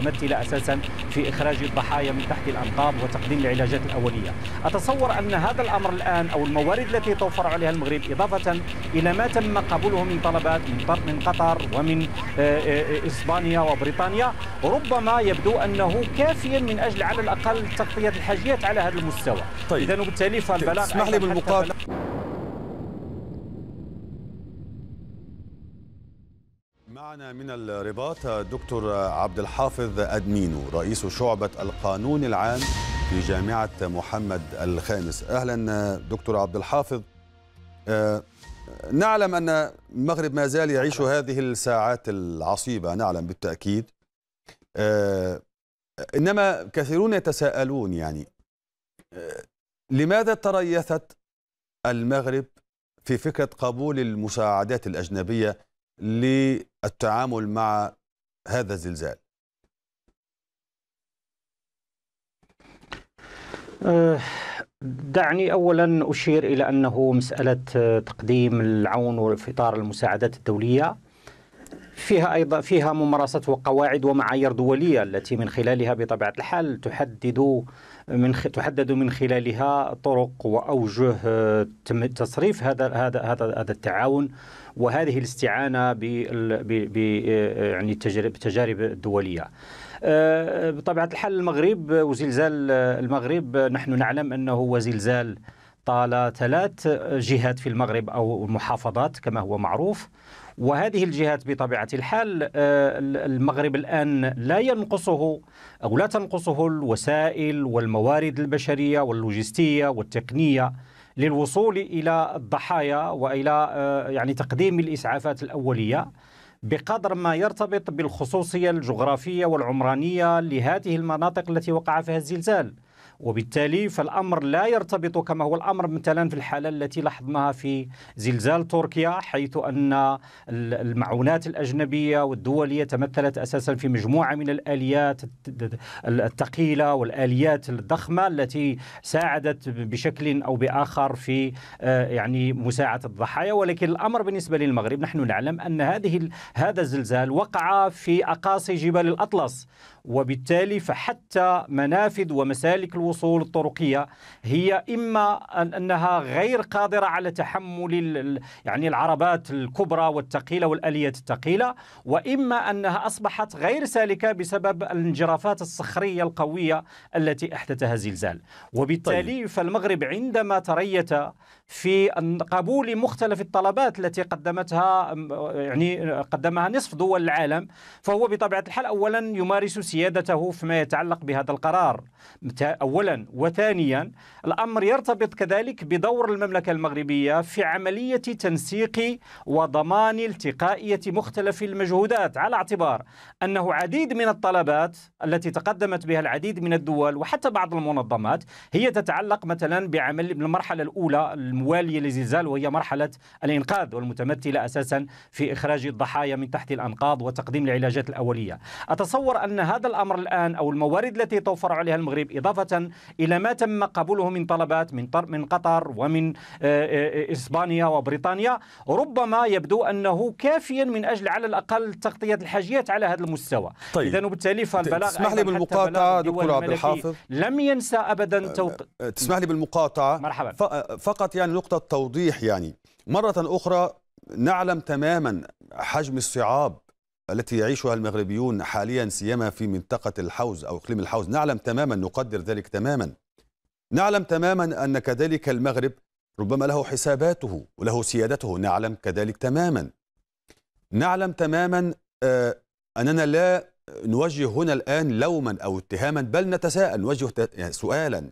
المتمثلة أساسا في إخراج الضحايا من تحت الأنقاض وتقديم العلاجات الأولية أتصور أن هذا الأمر الآن أو الموارد التي توفر عليها المغرب إضافة إلى ما تم قبوله من طلبات من قطر ومن آه، آه، إسبانيا وبريطانيا ربما يبدو أنه كافيا من أجل على الأقل تغطية الحاجيات على هذا المستوى طيب. إذن وبالتالي فالبلاغ اسمح لي بالمقابل معنا من الرباط دكتور عبد الحافظ أدمينو رئيس شعبة القانون العام في جامعة محمد الخامس أهلا دكتور عبد الحافظ آه، نعلم أن المغرب ما زال يعيش هذه الساعات العصيبة نعلم بالتأكيد آه، إنما كثيرون يتساءلون يعني آه، لماذا تريثت المغرب في فكرة قبول المساعدات الأجنبية للتعامل مع هذا الزلزال أه، دعني اولا اشير الى انه مساله أه، تقديم العون في اطار المساعدات الدوليه فيها ايضا فيها ممارسه وقواعد ومعايير دوليه التي من خلالها بطبيعه الحال تحدد من خ... تحدد من خلالها طرق واوجه آه، تصريف هذا هذا هذا هذا التعاون وهذه الاستعانه ب, ب... ب... آه، يعني التجارب التجارب الدوليه. آه، بطبيعه الحال المغرب وزلزال المغرب نحن نعلم انه هو زلزال طال ثلاث جهات في المغرب او المحافظات كما هو معروف وهذه الجهات بطبيعة الحال آه، المغرب الآن لا ينقصه أو لا تنقصه الوسائل والموارد البشرية واللوجستية والتقنية للوصول إلى الضحايا وإلى آه، يعني تقديم الإسعافات الأولية بقدر ما يرتبط بالخصوصية الجغرافية والعمرانية لهذه المناطق التي وقع فيها الزلزال وبالتالي فالأمر لا يرتبط كما هو الأمر مثلا في الحالة التي لاحظناها في زلزال تركيا حيث أن المعونات الأجنبية والدولية تمثلت أساسا في مجموعة من الآليات الثقيلة والآليات الضخمة التي ساعدت بشكل أو بآخر في آه، يعني مساعدة الضحايا ولكن الأمر بالنسبة للمغرب نحن نعلم أن هذه هذا الزلزال وقع في أقاصي جبال الأطلس وبالتالي فحتى منافذ ومسالك الوصول الطرقيه هي اما انها غير قادره على تحمل يعني العربات الكبرى والثقيله والاليات الثقيله واما انها اصبحت غير سالكه بسبب الانجرافات الصخريه القويه التي احدثها الزلزال وبالتالي طيب. فالمغرب عندما تريت في قبول مختلف الطلبات التي قدمتها يعني قدمها نصف دول العالم فهو بطبيعه الحال اولا يمارس سيادته فيما يتعلق بهذا القرار أولا وثانيا الأمر يرتبط كذلك بدور المملكة المغربية في عملية تنسيق وضمان التقائية مختلف المجهودات على اعتبار أنه عديد من الطلبات التي تقدمت بها العديد من الدول وحتى بعض المنظمات هي تتعلق مثلا بعمل المرحلة الأولى الموالية لزلزال وهي مرحلة الإنقاذ والمتمثلة أساسا في إخراج الضحايا من تحت الأنقاض وتقديم العلاجات الأولية أتصور أن هذا هذا الأمر الآن أو الموارد التي توفر عليها المغرب إضافة إلى ما تم قبوله من طلبات من من قطر ومن آه، آه، إسبانيا وبريطانيا ربما يبدو أنه كافيا من أجل على الأقل تغطية الحاجيات على هذا المستوى طيب. إذا وبالتالي فالبلاغ اسمح لي بالمقاطعة دكتور عبد الحافظ لم ينسى أبدا آه، توق... تسمح لي بالمقاطعة مرحبا فقط يعني نقطة توضيح يعني مرة أخرى نعلم تماما حجم الصعاب التي يعيشها المغربيون حاليا سيما في منطقة الحوز أو إقليم الحوز نعلم تماما نقدر ذلك تماما نعلم تماما أن كذلك المغرب ربما له حساباته وله سيادته نعلم كذلك تماما نعلم تماما آه، أننا لا نوجه هنا الآن لوما أو اتهاما بل نتساءل نوجه يعني سؤالا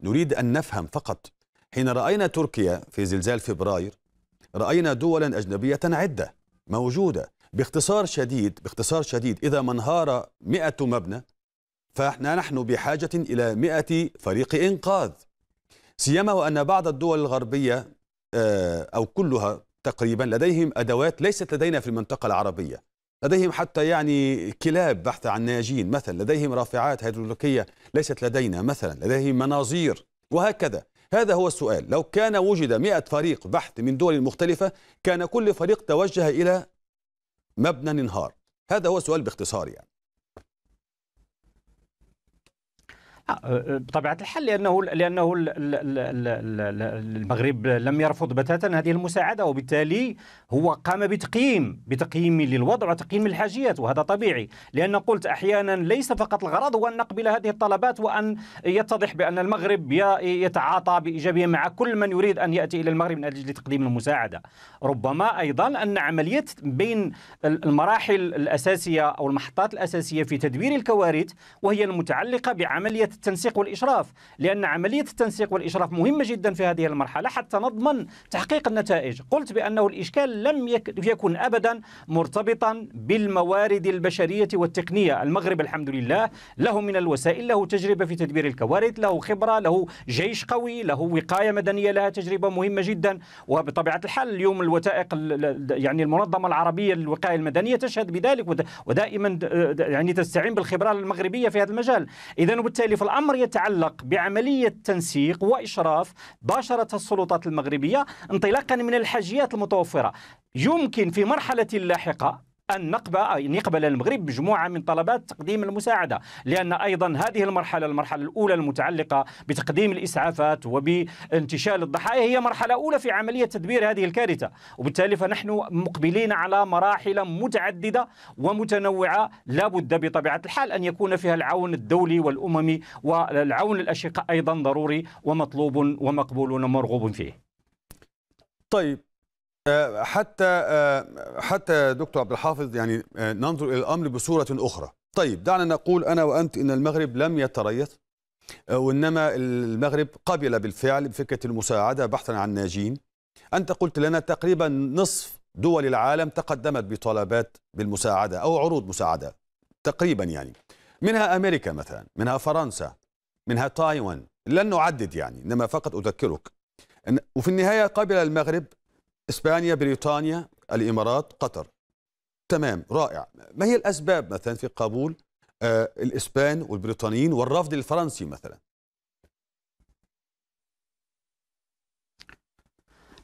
نريد أن نفهم فقط حين رأينا تركيا في زلزال فبراير رأينا دولا أجنبية عدة موجودة باختصار شديد باختصار شديد إذا ما انهار 100 مبنى فاحنا نحن بحاجة إلى 100 فريق إنقاذ سيما وأن بعض الدول الغربية آه، أو كلها تقريبا لديهم أدوات ليست لدينا في المنطقة العربية لديهم حتى يعني كلاب بحث عن ناجين مثلا لديهم رافعات هيدروليكية ليست لدينا مثلا لديهم مناظير وهكذا هذا هو السؤال لو كان وجد مئة فريق بحث من دول مختلفة كان كل فريق توجه إلى مبنى انهار هذا هو السؤال باختصار يعني بطبيعه الحال لانه لانه المغرب لم يرفض بتاتا هذه المساعده وبالتالي هو قام بتقييم بتقييم للوضع وتقييم الحاجيات وهذا طبيعي لان قلت احيانا ليس فقط الغرض هو ان نقبل هذه الطلبات وان يتضح بان المغرب يتعاطى بايجابيه مع كل من يريد ان ياتي الى المغرب من اجل تقديم المساعده ربما ايضا ان عمليه بين المراحل الاساسيه او المحطات الاساسيه في تدبير الكوارث وهي المتعلقه بعمليه التنسيق والإشراف لأن عملية التنسيق والإشراف مهمة جدا في هذه المرحلة حتى نضمن تحقيق النتائج قلت بأنه الإشكال لم يكن أبدا مرتبطا بالموارد البشرية والتقنية المغرب الحمد لله له من الوسائل له تجربة في تدبير الكوارث له خبرة له جيش قوي له وقاية مدنية لها تجربة مهمة جدا وبطبيعة الحال اليوم الوثائق يعني المنظمة العربية للوقاية المدنية تشهد بذلك ودائما يعني تستعين بالخبرة المغربية في هذا المجال إذا وبالتالي الأمر يتعلق بعملية تنسيق وإشراف باشرتها السلطات المغربية انطلاقا من الحاجيات المتوفرة يمكن في مرحلة لاحقة أن نقبل أن يقبل المغرب مجموعة من طلبات تقديم المساعدة لأن أيضا هذه المرحلة المرحلة الأولى المتعلقة بتقديم الإسعافات وبانتشال الضحايا هي مرحلة أولى في عملية تدبير هذه الكارثة وبالتالي فنحن مقبلين على مراحل متعددة ومتنوعة لا بد بطبيعة الحال أن يكون فيها العون الدولي والأممي والعون الأشقاء أيضا ضروري ومطلوب ومقبول ومرغوب فيه طيب آه، حتى آه، حتى دكتور عبد الحافظ يعني آه، ننظر الى الامر بصوره اخرى. طيب دعنا نقول انا وانت ان المغرب لم يتريث وانما المغرب قبل بالفعل بفكره المساعده بحثا عن ناجين. انت قلت لنا تقريبا نصف دول العالم تقدمت بطلبات بالمساعده او عروض مساعده تقريبا يعني. منها امريكا مثلا، منها فرنسا، منها تايوان، لن نعدد يعني انما فقط اذكرك. وفي النهايه قبل المغرب اسبانيا بريطانيا الامارات قطر تمام رائع ما هي الاسباب مثلا في قبول آه، الاسبان والبريطانيين والرفض الفرنسي مثلا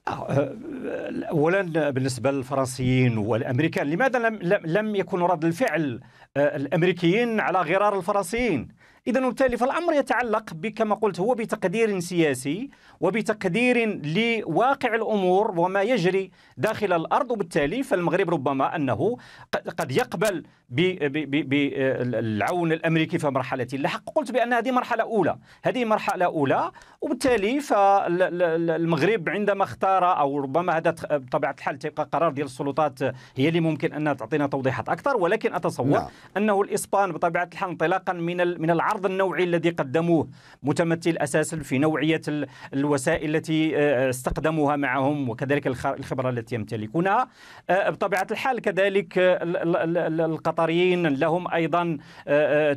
اولا بالنسبه للفرنسيين والامريكان لماذا لم لم يكن رد الفعل آه، الامريكيين على غرار الفرنسيين إذا وبالتالي فالأمر يتعلق كما قلت هو بتقدير سياسي وبتقدير لواقع الأمور وما يجري داخل الأرض وبالتالي فالمغرب ربما أنه قد يقبل بالعون الأمريكي في مرحلة لاحق قلت بأن هذه مرحلة أولى هذه مرحلة أولى وبالتالي فالمغرب عندما اختار أو ربما هذا بطبيعة الحال تبقى قرار ديال السلطات هي اللي ممكن أنها تعطينا توضيحات أكثر ولكن أتصور لا. نعم. أنه الإسبان بطبيعة الحال انطلاقا من من العرض العرض النوعي الذي قدموه متمثل اساسا في نوعيه الوسائل التي آه، استخدموها معهم وكذلك الخبره التي يمتلكونها آه، بطبيعه الحال كذلك آه، القطريين لهم ايضا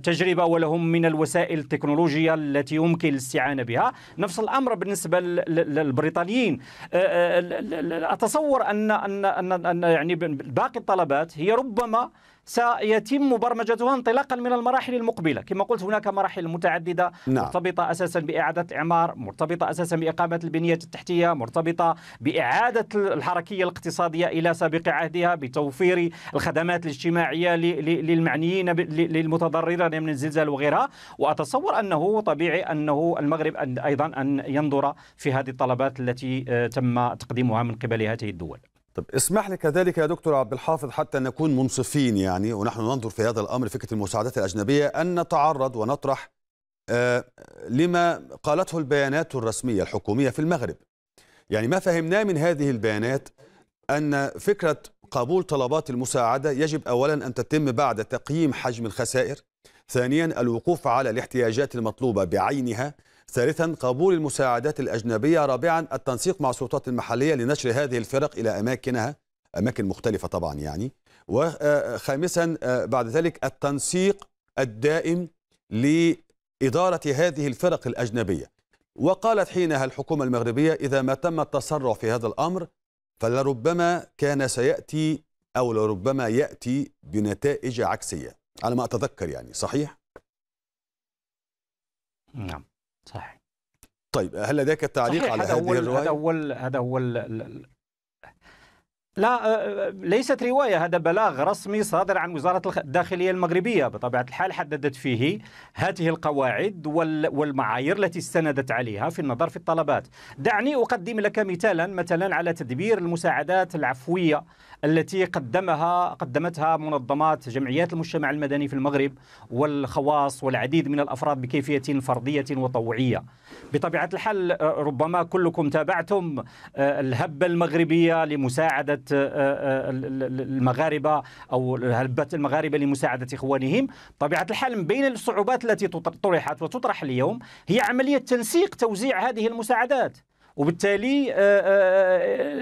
تجربه ولهم من الوسائل التكنولوجيه التي يمكن الاستعانه بها نفس الامر بالنسبه للبريطانيين اتصور ان ان ان يعني باقي الطلبات هي ربما سيتم برمجتها انطلاقا من المراحل المقبله كما قلت هناك هناك مراحل متعددة نعم. مرتبطة أساسا بإعادة الإعمار مرتبطة أساسا بإقامة البنية التحتية مرتبطة بإعادة الحركية الاقتصادية إلى سابق عهدها بتوفير الخدمات الاجتماعية للمعنيين للمتضررين من الزلزال وغيرها وأتصور أنه طبيعي أنه المغرب أيضا أن ينظر في هذه الطلبات التي آه، تم تقديمها من قبل هذه الدول طب اسمح لي كذلك يا دكتور عبد الحافظ حتى نكون منصفين يعني ونحن ننظر في هذا الامر فكره المساعدات الاجنبيه ان نتعرض ونطرح آه، لما قالته البيانات الرسميه الحكوميه في المغرب. يعني ما فهمناه من هذه البيانات ان فكره قبول طلبات المساعده يجب اولا ان تتم بعد تقييم حجم الخسائر، ثانيا الوقوف على الاحتياجات المطلوبه بعينها، ثالثا قبول المساعدات الأجنبية رابعا التنسيق مع السلطات المحلية لنشر هذه الفرق إلى أماكنها أماكن مختلفة طبعا يعني وخامسا آه، آه، بعد ذلك التنسيق الدائم لإدارة هذه الفرق الأجنبية وقالت حينها الحكومة المغربية إذا ما تم التسرع في هذا الأمر فلربما كان سيأتي أو لربما يأتي بنتائج عكسية على ما أتذكر يعني صحيح؟ نعم صحيح طيب هل لديك التعليق صحيح على هذه الروايه؟ هذا هو هذا هو لا أه، أه، ليست رواية هذا بلاغ رسمي صادر عن وزارة الداخلية المغربية بطبيعة الحال حددت فيه هذه القواعد والمعايير التي استندت عليها في النظر في الطلبات دعني أقدم لك مثالا مثلا على تدبير المساعدات العفوية التي قدمها قدمتها منظمات جمعيات المجتمع المدني في المغرب والخواص والعديد من الأفراد بكيفية فردية وطوعية بطبيعة الحال أه، ربما كلكم تابعتم الهبة المغربية لمساعدة هبه آه، آه، آه، المغاربه او هبه المغاربه لمساعده اخوانهم طبيعه الحال من بين الصعوبات التي طرحت وتطرح اليوم هي عمليه تنسيق توزيع هذه المساعدات وبالتالي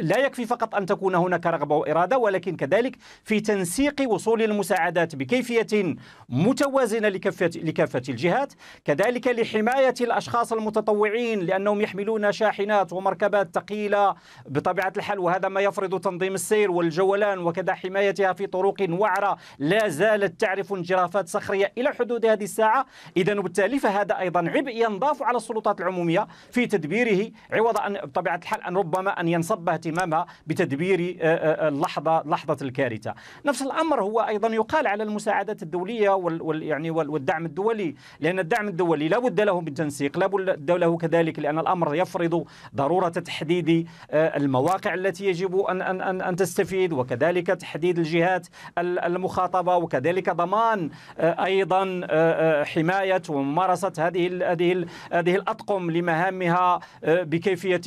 لا يكفي فقط أن تكون هناك رغبة وإرادة ولكن كذلك في تنسيق وصول المساعدات بكيفية متوازنة لكافة, لكافة الجهات كذلك لحماية الأشخاص المتطوعين لأنهم يحملون شاحنات ومركبات ثقيلة بطبيعة الحال وهذا ما يفرض تنظيم السير والجولان وكذا حمايتها في طرق وعرة لا زالت تعرف انجرافات صخرية إلى حدود هذه الساعة إذا وبالتالي فهذا أيضا عبء ينضاف على السلطات العمومية في تدبيره عوض أن بطبيعة الحال أن ربما أن ينصب اهتمامها بتدبير آه، آه، آه، اللحظه لحظه الكارثه نفس الامر هو ايضا يقال على المساعدات الدوليه وال يعني والدعم الدولي لان الدعم الدولي لا بد له من تنسيق لا بد له كذلك لان الامر يفرض ضروره تحديد المواقع التي يجب ان ان ان, أن تستفيد وكذلك تحديد الجهات المخاطبه وكذلك ضمان ايضا حمايه وممارسه هذه هذه هذه الاطقم لمهامها بكيفيه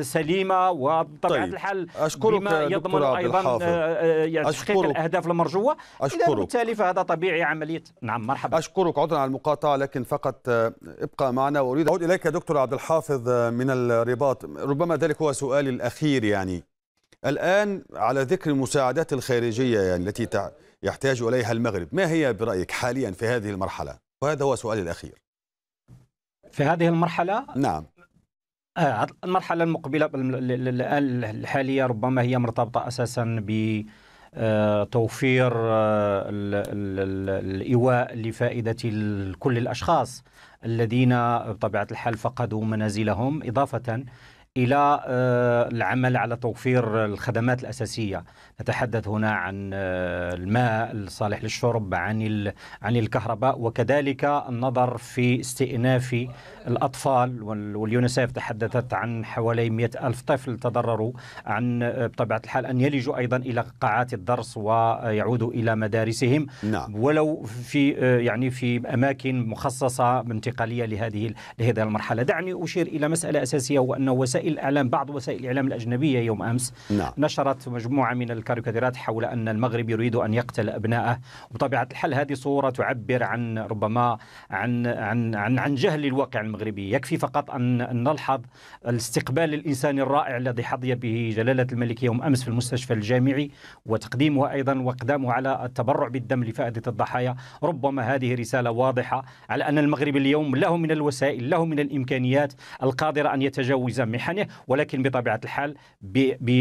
سليمه وطبعا طيب. بطبيعه طيب. الحال بما يضمن ايضا آه، آه، يعني تحقيق الاهداف المرجوه أشكرك. اذا بالتالي فهذا طبيعي عمليه نعم مرحبا اشكرك عذرا على المقاطعه لكن فقط آه، ابقى معنا واريد اعود اليك دكتور عبد الحافظ من الرباط ربما ذلك هو سؤالي الاخير يعني الان على ذكر المساعدات الخارجيه يعني التي يحتاج اليها المغرب ما هي برايك حاليا في هذه المرحله وهذا هو سؤالي الاخير في هذه المرحله نعم المرحله المقبله الحاليه ربما هي مرتبطه اساسا ب آه، توفير آه، الايواء لفائده كل الاشخاص الذين بطبيعه الحال فقدوا منازلهم اضافه الى آه، العمل على توفير الخدمات الاساسيه نتحدث هنا عن آه، الماء الصالح للشرب عن عن الكهرباء وكذلك النظر في استئناف الاطفال واليونيسيف تحدثت عن حوالي 100 الف طفل تضرروا عن آه، بطبيعه الحال ان يلجوا ايضا الى قاعات الدرس ويعودوا الى مدارسهم نعم. ولو في يعني في اماكن مخصصه انتقاليه لهذه لهذه المرحله دعني اشير الى مساله اساسيه وان وسائل وسائل الاعلام بعض وسائل الاعلام الاجنبيه يوم امس نعم. نشرت مجموعه من الكاريكاتيرات حول ان المغرب يريد ان يقتل ابنائه وبطبيعه الحال هذه صوره تعبر عن ربما عن عن عن, عن جهل الواقع المغربي يكفي فقط ان نلحظ الاستقبال الانساني الرائع الذي حظي به جلاله الملك يوم امس في المستشفى الجامعي وتقديمه ايضا واقدامه على التبرع بالدم لفائده الضحايا ربما هذه رساله واضحه على ان المغرب اليوم له من الوسائل له من الامكانيات القادره ان يتجاوز محن منحنى ولكن بطبيعه الحال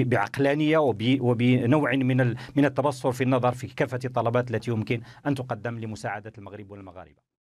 بعقلانيه وبنوع من من التبصر في النظر في كافه الطلبات التي يمكن ان تقدم لمساعده المغرب والمغاربه